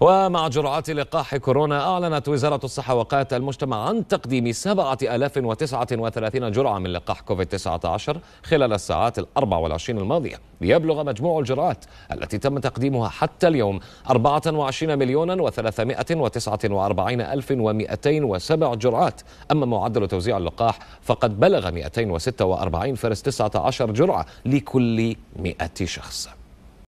ومع جرعات لقاح كورونا أعلنت وزارة الصحة وقاية المجتمع عن تقديم 7039 جرعة من لقاح كوفيد-19 خلال الساعات ال 24 الماضية ليبلغ مجموع الجرعات التي تم تقديمها حتى اليوم 24 مليونا و349 ألف و207 جرعات أما معدل توزيع اللقاح فقد بلغ 246 فرس 19 جرعة لكل 100 شخص